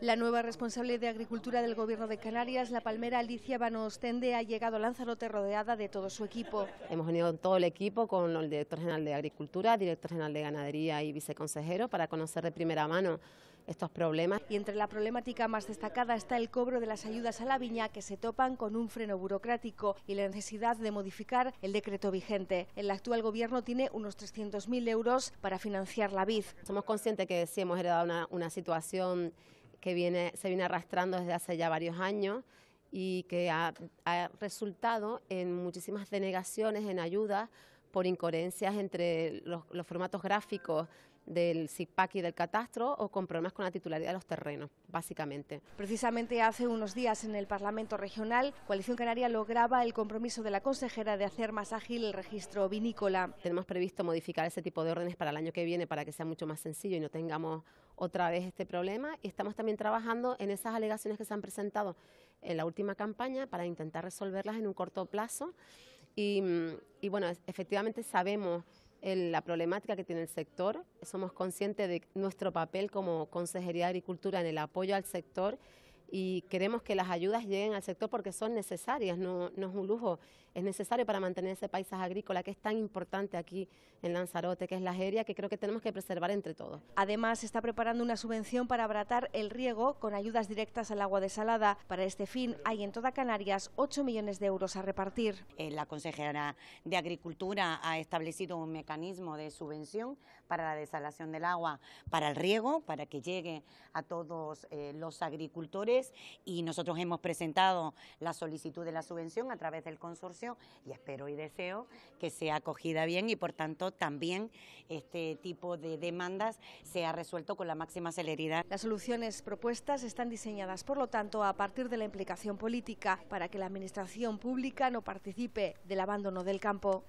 La nueva responsable de Agricultura del Gobierno de Canarias, la palmera Alicia Van Ostende, ha llegado a Lanzarote rodeada de todo su equipo. Hemos unido todo el equipo con el director general de Agricultura, director general de Ganadería y viceconsejero para conocer de primera mano estos problemas. Y entre la problemática más destacada está el cobro de las ayudas a la viña que se topan con un freno burocrático y la necesidad de modificar el decreto vigente. El actual gobierno tiene unos 300.000 euros para financiar la vid. Somos conscientes que sí hemos heredado una situación que viene, se viene arrastrando desde hace ya varios años y que ha, ha resultado en muchísimas denegaciones, en ayudas por incoherencias entre los, formatos gráficos del SIPAC y del catastro o con problemas con la titularidad de los terrenos, básicamente. Precisamente hace unos días en el Parlamento Regional, Coalición Canaria lograba el compromiso de la consejera de hacer más ágil el registro vinícola. Tenemos previsto modificar ese tipo de órdenes para el año que viene para que sea mucho más sencillo y no tengamos otra vez este problema y estamos también trabajando en esas alegaciones que se han presentado en la última campaña para intentar resolverlas en un corto plazo y, bueno, efectivamente sabemos la problemática que tiene el sector, somos conscientes de nuestro papel como Consejería de Agricultura en el apoyo al sector y queremos que las ayudas lleguen al sector porque son necesarias, no, es un lujo, es necesario para mantener ese paisaje agrícola que es tan importante aquí en Lanzarote, que es la jeria, que creo que tenemos que preservar entre todos. Además, se está preparando una subvención para abratar el riego con ayudas directas al agua desalada. Para este fin hay en toda Canarias 8 millones de euros a repartir. Eh, la consejera de Agricultura ha establecido un mecanismo de subvención para la desalación del agua, para el riego, para que llegue a todos eh, los agricultores y nosotros hemos presentado la solicitud de la subvención a través del consorcio y espero y deseo que sea acogida bien y por tanto también este tipo de demandas sea resuelto con la máxima celeridad. Las soluciones propuestas están diseñadas por lo tanto a partir de la implicación política para que la administración pública no participe del abandono del campo.